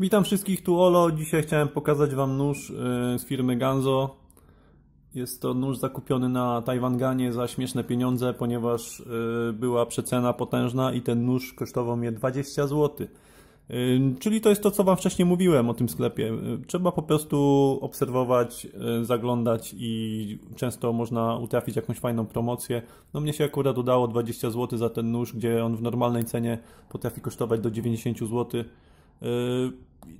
Witam wszystkich, tu Olo. Dzisiaj chciałem pokazać Wam nóż y, z firmy Ganzo. Jest to nóż zakupiony na Tajwanganie za śmieszne pieniądze, ponieważ y, była przecena potężna i ten nóż kosztował mnie 20 zł. Y, czyli to jest to, co Wam wcześniej mówiłem o tym sklepie. Trzeba po prostu obserwować, zaglądać i często można utrafić jakąś fajną promocję. No mnie się akurat udało 20 zł za ten nóż, gdzie on w normalnej cenie potrafi kosztować do 90 zł. Yy,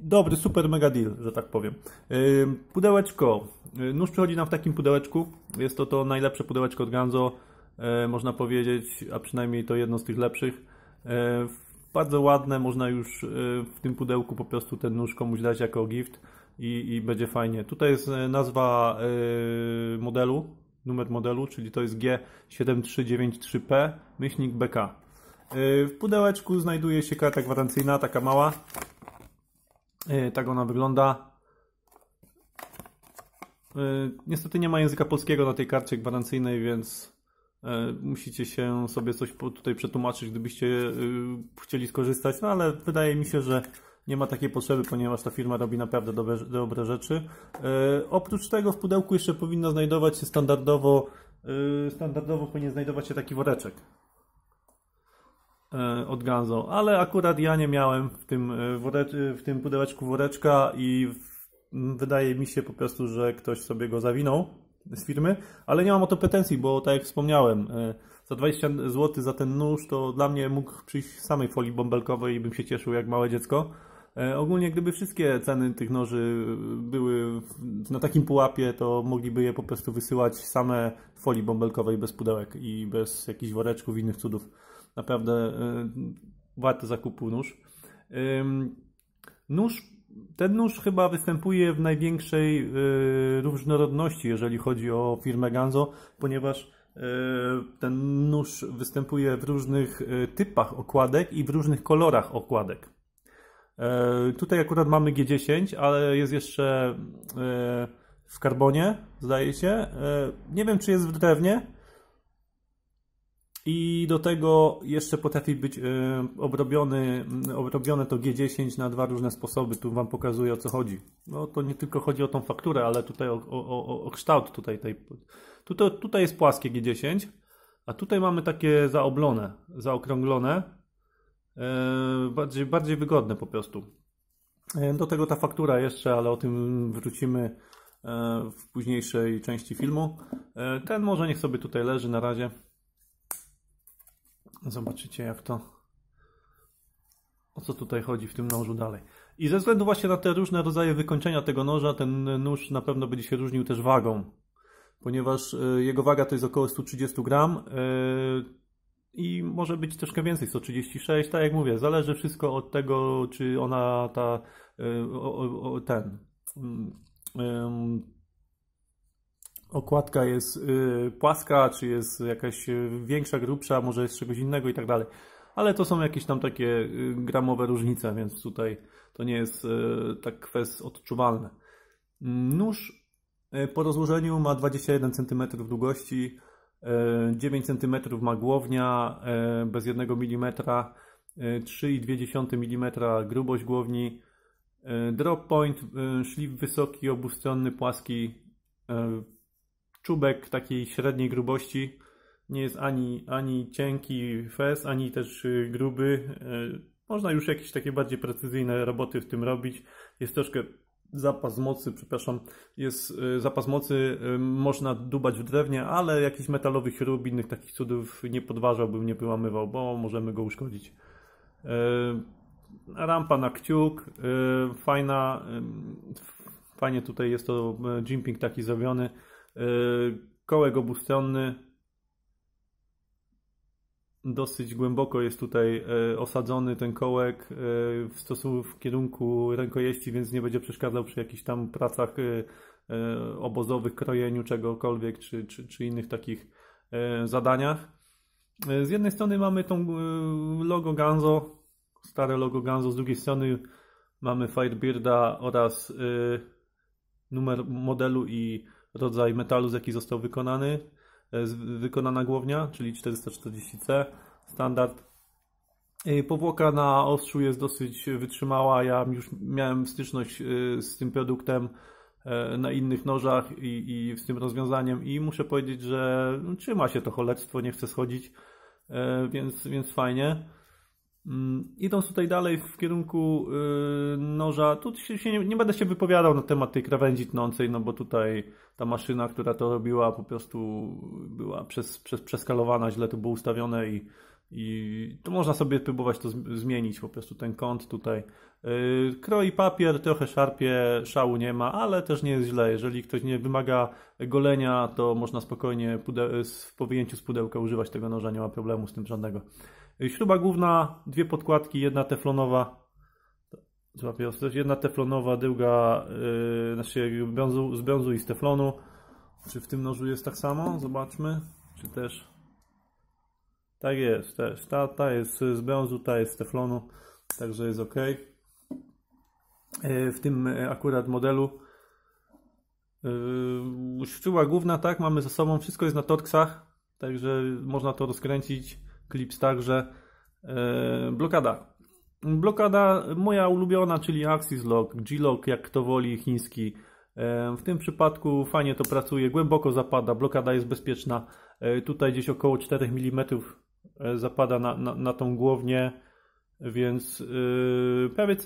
dobry, super mega deal, że tak powiem. Yy, pudełeczko. Yy, nóż przychodzi nam w takim pudełeczku. Jest to to najlepsze pudełeczko od Ganzo, można powiedzieć, a przynajmniej to jedno z tych lepszych. Bardzo ładne, można już w tym pudełku po prostu ten nóż komuś dać jako gift i, i będzie fajnie. Tutaj jest nazwa modelu, numer modelu, czyli to jest G7393P, myślnik BK. W pudełeczku znajduje się karta gwarancyjna, taka mała, E, tak ona wygląda. E, niestety nie ma języka polskiego na tej karcie gwarancyjnej, więc e, musicie się sobie coś tutaj przetłumaczyć, gdybyście chcieli skorzystać, no ale wydaje mi się, że nie ma takiej potrzeby, ponieważ ta firma robi naprawdę dobre, dobre rzeczy. Oprócz tego w pudełku jeszcze powinno znajdować się standardowo, standardowo powinien znajdować się taki woreczek. E, od Ganzo, ale akurat ja nie miałem w tym, e, w tym pudełeczku woreczka i wydaje mi się po prostu, że ktoś sobie go zawinął z firmy, ale nie mam o to pretensji, bo tak jak wspomniałem, e, za 20 zł za ten nóż to dla mnie mógł przyjść w samej folii bąbelkowej i bym się cieszył jak małe dziecko. Ogólnie gdyby wszystkie ceny tych noży były na takim pułapie, to mogliby je po prostu wysyłać same w folii bąbelkowej bez pudełek i bez jakichś woreczków i innych cudów naprawdę y, warte zakupu nóż. Nóż ten nóż chyba występuje w największej y, różnorodności, jeżeli chodzi o firmę Ganzo, ponieważ y, ten nóż występuje w różnych typach okładek i w różnych kolorach okładek. E, tutaj akurat mamy G10, ale jest jeszcze w karbonie, zdaje się. E, nie wiem, czy jest w drewnie i do tego jeszcze potrafi być e, obrobiony, mm, obrobione to G10 na dwa różne sposoby. Tu Wam pokazuję o co chodzi. No to nie tylko chodzi o tą fakturę, ale tutaj o, o, o kształt tutaj tej. Tutaj, tutaj jest płaskie G10, a tutaj mamy takie zaoblone, zaokrąglone, e, bardziej, bardziej wygodne po prostu. E, do tego ta faktura jeszcze, ale o tym wrócimy w późniejszej części filmu. Ten może niech sobie tutaj leży na razie. Zobaczycie, jak to. O co tutaj chodzi w tym nożu dalej. I ze względu właśnie na te różne rodzaje wykończenia tego noża, ten nóż na pewno będzie się różnił też wagą, ponieważ y, jego waga to jest około 130 gram y, i może być troszkę więcej, 136, tak jak mówię, zależy wszystko od tego, czy ona ta, y, ten, mm, okładka jest y, płaska, czy jest jakaś y, większa, grubsza, może jest czegoś innego i tak dalej. Ale to są jakieś tam takie y, gramowe różnice, więc tutaj to nie jest tak kwest odczuwalne. Nóż po rozłożeniu ma 21 cm długości, 9 cm ma głownia, bez 1 mm, 3,2 mm grubość głowni, drop point, szlif wysoki, obustronny, płaski, czubek takiej średniej grubości. Nie jest ani, ani cienki fez, ani też y, gruby. Y, można już jakieś takie bardziej precyzyjne roboty w tym robić. Jest troszkę zapas mocy, przepraszam, jest y, zapas mocy, można dubać w drewnie, ale jakichś metalowych śrub, innych takich cudów nie podważałbym, nie wyłamywał, bo możemy go uszkodzić. Rampa na kciuk, fajna, fajnie tutaj jest to jimping taki zrobiony, Y, kołek obustronny. Dosyć głęboko jest tutaj y, osadzony ten kołek y, w stosunku w kierunku rękojeści, więc nie będzie przeszkadzał przy jakichś tam pracach obozowych, krojeniu czegokolwiek czy, czy, czy innych takich zadaniach. Z jednej strony mamy tą logo Ganzo, stare logo Ganzo, z drugiej strony mamy Firebirda oraz numer modelu i rodzaj metalu, z jaki został wykonany, e, wykonana głownia, czyli 440C standard. E, powłoka na ostrzu jest dosyć wytrzymała. Ja już miałem styczność e, z tym produktem na innych nożach i, i z tym rozwiązaniem i muszę powiedzieć, że no, trzyma się to cholestwo, nie chce schodzić, więc, więc fajnie. Mm, idąc tutaj dalej w kierunku y, noża, tu się nie, nie, będę się wypowiadał na temat tej krawędzi tnącej, no bo tutaj ta maszyna, która to robiła, po prostu była przez, przez, przeskalowana, źle to było ustawione i, i to można sobie próbować to zmienić, po prostu ten kąt tutaj. Y, kroi papier, trochę szarpie, szału nie ma, ale też nie jest źle. Jeżeli ktoś nie wymaga golenia, to można spokojnie po wyjęciu z pudełka używać tego noża, nie ma problemu z tym żadnego. Śruba główna, dwie podkładki, jedna teflonowa. Złapię jedna teflonowa, druga yy, znaczy brązu, z brązu i z teflonu. Czy w tym nożu jest tak samo? Zobaczmy. Czy też. Tak jest, też. Ta, ta jest z brązu, ta jest z teflonu. Także jest ok. Yy, w tym akurat modelu. Yy, śruba główna, tak, mamy za sobą. Wszystko jest na torksach. Także można to rozkręcić Clips, także e, blokada. Blokada moja ulubiona, czyli Axis Lock, G-Lock, jak kto woli, chiński. E, w tym przypadku fajnie to pracuje, głęboko zapada, blokada jest bezpieczna. E, tutaj gdzieś około 4 mm zapada na, na, na tą głownię, więc yy, prawie,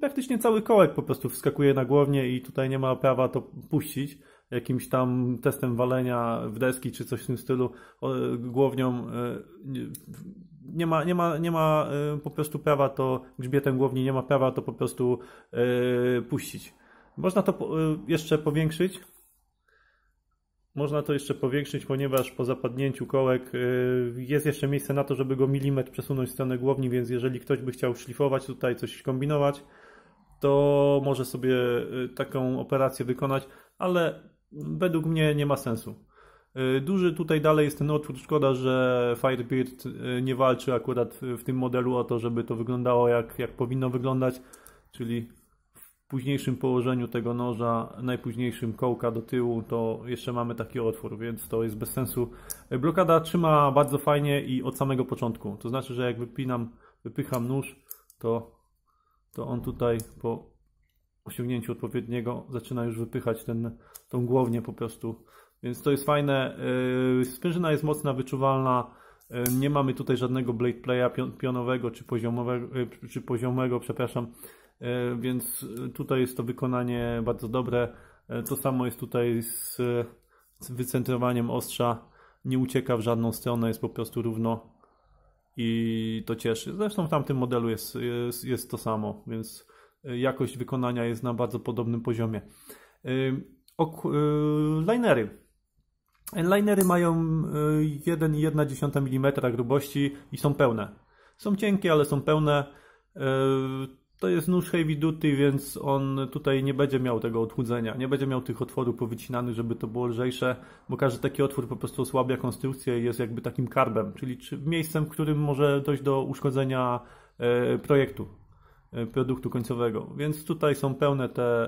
praktycznie cały kołek po prostu wskakuje na głownię i tutaj nie ma prawa to puścić jakimś tam testem walenia w deski czy coś w tym stylu głownią e, nie ma, nie ma, nie ma e, po prostu prawa to grzbietem głowni nie ma prawa to po prostu e, puścić. Można to jeszcze powiększyć. Można to jeszcze powiększyć, ponieważ po zapadnięciu kołek jest jeszcze miejsce na to, żeby go milimetr przesunąć w stronę głowni, więc jeżeli ktoś by chciał szlifować tutaj, coś kombinować, to może sobie taką operację wykonać, ale według mnie nie ma sensu. Y, duży tutaj dalej jest ten otwór. Szkoda, że Firebird y, nie walczy akurat w tym modelu o to, żeby to wyglądało jak, jak powinno wyglądać, czyli w późniejszym położeniu tego noża, najpóźniejszym kołka do tyłu, to jeszcze mamy taki otwór, więc to jest bez sensu. Y, blokada trzyma bardzo fajnie i od samego początku. To znaczy, że jak wypinam, wypycham nóż, to, to on tutaj po osiągnięciu odpowiedniego zaczyna już wypychać ten, tą głownię po prostu. Więc to jest fajne. Yy, Sprężyna jest mocna, wyczuwalna. Yy, nie mamy tutaj żadnego blade playa pionowego czy poziomowego, yy, czy poziomego przepraszam. Więc tutaj jest to wykonanie bardzo dobre. To samo jest tutaj z, wycentrowaniem ostrza. Nie ucieka w żadną stronę, jest po prostu równo i to cieszy. Zresztą w tamtym modelu jest, jest, jest to samo, więc E, jakość wykonania jest na bardzo podobnym poziomie. E, e, linery. Linery mają 1,1 mm grubości i są pełne. Są cienkie, ale są pełne. To jest nóż heavy duty, więc on tutaj nie będzie miał tego odchudzenia, nie będzie miał tych otworów powycinanych, żeby to było lżejsze, bo każdy taki otwór po prostu osłabia konstrukcję i jest jakby takim karbem, czyli miejscem, w którym może dojść do uszkodzenia projektu E, produktu końcowego. Więc tutaj są pełne te,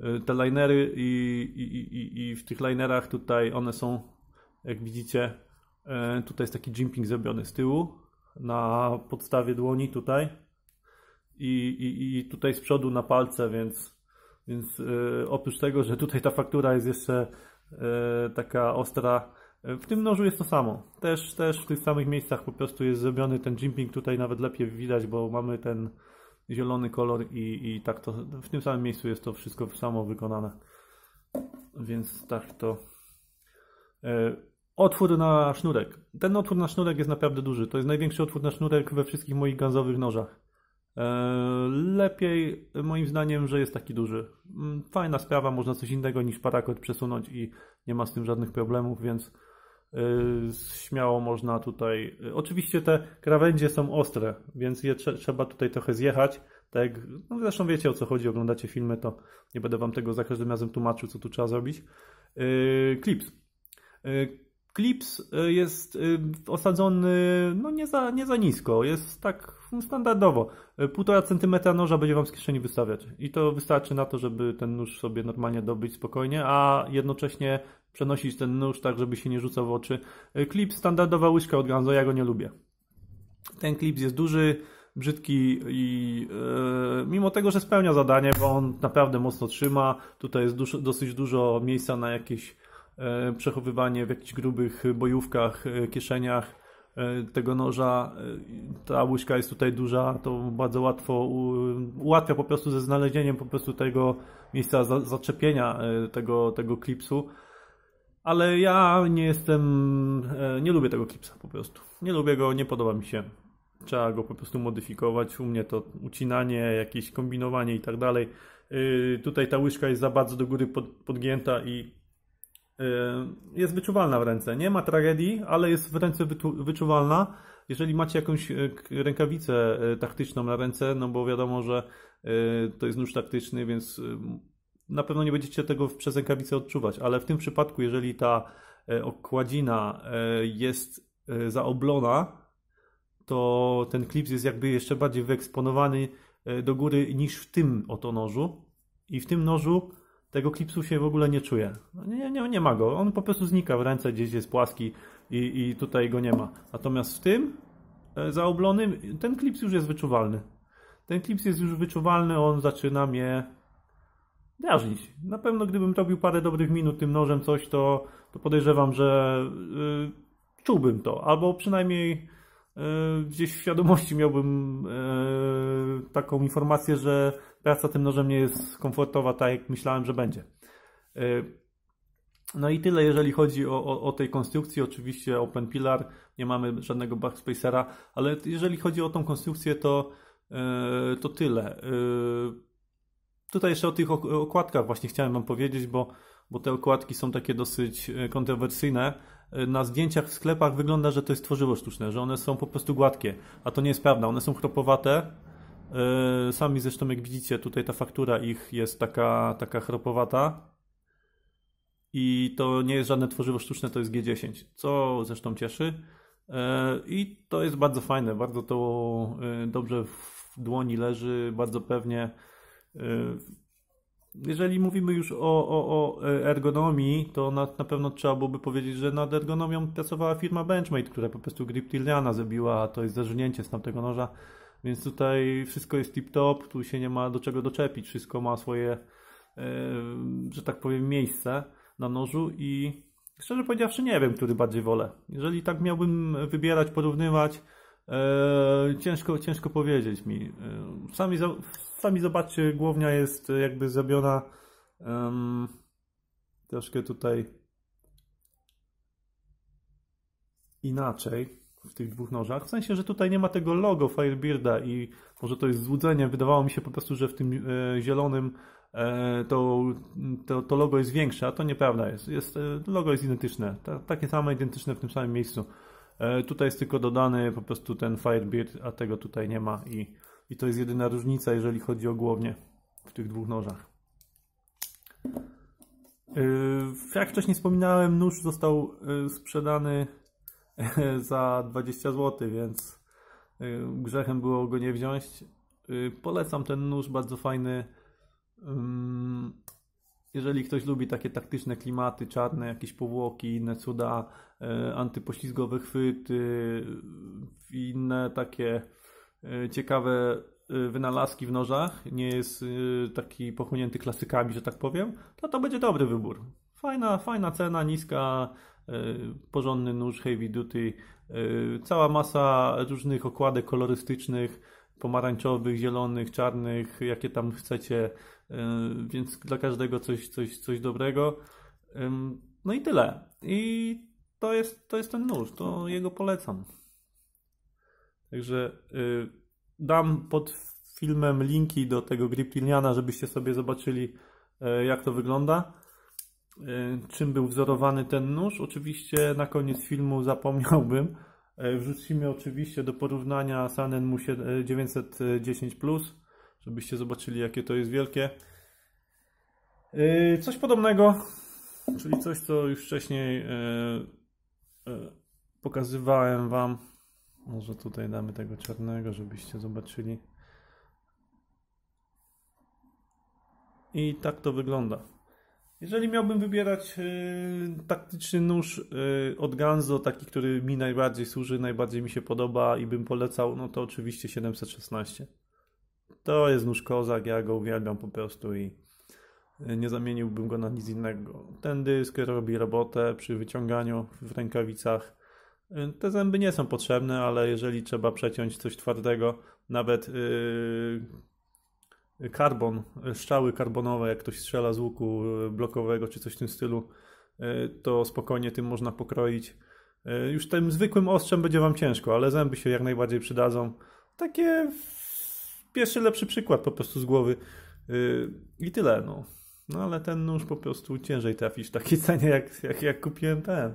e, e, te linery i, i, i, i w tych linerach tutaj one są, jak widzicie, tutaj jest taki jimping zrobiony z tyłu na podstawie dłoni tutaj i, i tutaj z przodu na palce, więc, więc oprócz tego, że tutaj ta faktura jest jeszcze taka ostra, w tym nożu jest to samo. Też, też w tych samych miejscach po prostu jest zrobiony ten jimping. Tutaj nawet lepiej widać, bo mamy ten zielony kolor i, i tak to w tym samym miejscu jest to wszystko samo wykonane. Więc tak to. E, otwór na sznurek. Ten otwór na sznurek jest naprawdę duży. To jest największy otwór na sznurek we wszystkich moich ganzowych nożach. E, lepiej moim zdaniem, że jest taki duży. Mm, fajna sprawa, można coś innego niż parakord przesunąć i nie ma z tym żadnych problemów, więc Y, śmiało można tutaj. Y, oczywiście te krawędzie są ostre, więc je trze trzeba tutaj trochę zjechać. Tak, no zresztą wiecie o co chodzi, oglądacie filmy, to nie będę wam tego za każdym razem tłumaczył, co tu trzeba zrobić. Yy, clips. Yy, Clips y, jest y, osadzony no nie, za, nie za nisko, jest tak no, standardowo. 1,5 y, cm noża będzie Wam z kieszeni wystawiać i to wystarczy na to, żeby ten nóż sobie normalnie dobyć spokojnie, a jednocześnie przenosić ten nóż tak, żeby się nie rzucał w oczy. Klip standardowa łyżka od Ganzo, ja go nie lubię. Ten klips jest duży, brzydki i yy, mimo tego, że spełnia zadanie, bo on naprawdę mocno trzyma, tutaj jest dosyć dużo miejsca na jakieś E, przechowywanie w jakichś grubych bojówkach, e, kieszeniach e, tego noża. Ta łyżka jest tutaj duża, to bardzo łatwo ułatwia po prostu ze znalezieniem po prostu tego miejsca zaczepienia tego, tego klipsu. Ale ja nie jestem, nie lubię tego klipsa po prostu. Nie lubię go, nie podoba mi się. Trzeba go po prostu modyfikować. U mnie to ucinanie, jakieś kombinowanie i tak dalej. Tutaj ta łyżka jest za bardzo do góry podgięta i Y, jest wyczuwalna w ręce. Nie ma tragedii, ale jest w ręce wyczuwalna. Jeżeli macie jakąś y, rękawicę y, taktyczną na ręce, no bo wiadomo, że to jest nóż taktyczny, więc na pewno nie będziecie tego przez rękawicę odczuwać, ale w tym przypadku, jeżeli ta okładzina jest zaoblona, to ten klips jest jakby jeszcze bardziej wyeksponowany do góry niż w tym oto nożu. I w tym nożu tego klipsu się w ogóle nie czuję. No nie, nie, nie ma go. On po prostu znika w ręce, gdzieś jest płaski i, i tutaj go nie ma. Natomiast w tym e, zaoblonym ten klips już jest wyczuwalny. Ten klips jest już wyczuwalny, on zaczyna mnie drażnić. Na pewno gdybym robił parę dobrych minut tym nożem coś, to, to podejrzewam, że yy, czułbym to. Albo przynajmniej yy, gdzieś w świadomości miałbym yy, taką informację, że praca tym nożem nie jest komfortowa, tak jak myślałem, że będzie. Y, no i tyle, jeżeli chodzi o, o, o tej konstrukcji. Oczywiście Open Pillar, nie mamy żadnego backspacera, ale jeżeli chodzi o tą konstrukcję, to, y, to tyle. Y, tutaj jeszcze o tych okładkach właśnie chciałem Wam powiedzieć, bo, bo te okładki są takie dosyć kontrowersyjne. Na zdjęciach w sklepach wygląda, że to jest tworzywo sztuczne, że one są po prostu gładkie, a to nie jest prawda. One są chropowate, E, sami zresztą jak widzicie tutaj ta faktura ich jest taka, taka chropowata. I to nie jest żadne tworzywo sztuczne, to jest G10, co zresztą cieszy. E, I to jest bardzo fajne, bardzo to e, dobrze w dłoni leży, bardzo pewnie. Jeżeli mówimy już o, o, o ergonomii, to na, na, pewno trzeba byłoby powiedzieć, że nad ergonomią pracowała firma Benchmade, która po prostu Grip Tiliana zrobiła, to jest zażynięcie z tamtego noża. Więc tutaj wszystko jest tip-top, tu się nie ma do czego doczepić, wszystko ma swoje, e, że tak powiem, miejsce na nożu i szczerze powiedziawszy nie wiem, który bardziej wolę. Jeżeli tak miałbym wybierać, porównywać, e, ciężko, ciężko powiedzieć mi. E, sami, sami zobaczcie, głownia jest jakby zrobiona um, troszkę tutaj inaczej w tych dwóch nożach. W sensie, że tutaj nie ma tego logo Firebirda i może to jest złudzenie. Wydawało mi się po prostu, że w tym e, zielonym e, to, to, to, logo jest większe, a to nieprawda jest. jest e, logo jest identyczne, ta, takie same identyczne w tym samym miejscu. E, tutaj jest tylko dodany po prostu ten Firebird, a tego tutaj nie ma i, i to jest jedyna różnica, jeżeli chodzi o głownię w tych dwóch nożach. E, jak wcześniej wspominałem, nóż został e, sprzedany za 20 zł, więc y, grzechem było go nie wziąć. Y, polecam ten nóż, bardzo fajny. Mm, jeżeli ktoś lubi takie taktyczne klimaty, czarne jakieś powłoki, inne cuda, y, antypoślizgowe chwyty, inne takie ciekawe wynalazki w nożach, nie jest taki pochłonięty klasykami, że tak powiem, to to będzie dobry wybór. Fajna, fajna cena, niska, E, porządny nóż Heavy Duty, e, cała masa różnych okładek kolorystycznych, pomarańczowych, zielonych, czarnych, jakie tam chcecie, e, więc dla każdego coś, coś, coś dobrego. No i tyle. I to jest, to jest ten nóż, to jego polecam. Także dam pod filmem linki do tego Griptiliana, żebyście sobie zobaczyli jak to wygląda. E, czym był wzorowany ten nóż. Oczywiście na koniec filmu zapomniałbym. E, wrzucimy oczywiście do porównania Sanen 910, e, żebyście zobaczyli, jakie to jest wielkie. Coś podobnego, czyli coś, co już wcześniej pokazywałem Wam. Może tutaj damy tego czarnego, żebyście zobaczyli. I tak to wygląda. Jeżeli miałbym wybierać y, taktyczny nóż y, od Ganzo, taki, który mi najbardziej służy, najbardziej mi się podoba i bym polecał, no to oczywiście 716. To jest nóż kozak, ja go uwielbiam po prostu i y, nie zamieniłbym go na nic innego. Ten dysk robi robotę przy wyciąganiu w rękawicach. Y, te zęby nie są potrzebne, ale jeżeli trzeba przeciąć coś twardego, nawet yy, karbon, e, strzały karbonowe, jak ktoś strzela z łuku e, blokowego czy coś w tym stylu, e, to spokojnie tym można pokroić. Już tym zwykłym ostrzem będzie Wam ciężko, ale zęby się jak najbardziej przydadzą. Takie pierwszy lepszy przykład po prostu z głowy i tyle, no. No ale ten nóż po prostu ciężej trafić w takiej cenie, jak, jak, jak kupiłem ten.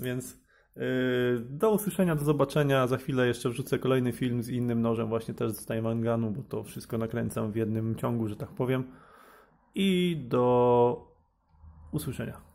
Więc Yy, do usłyszenia, do zobaczenia. Za chwilę jeszcze wrzucę kolejny film z innym nożem, właśnie też z Tajmanganu, bo to wszystko nakręcam w jednym ciągu, że tak powiem. I do usłyszenia.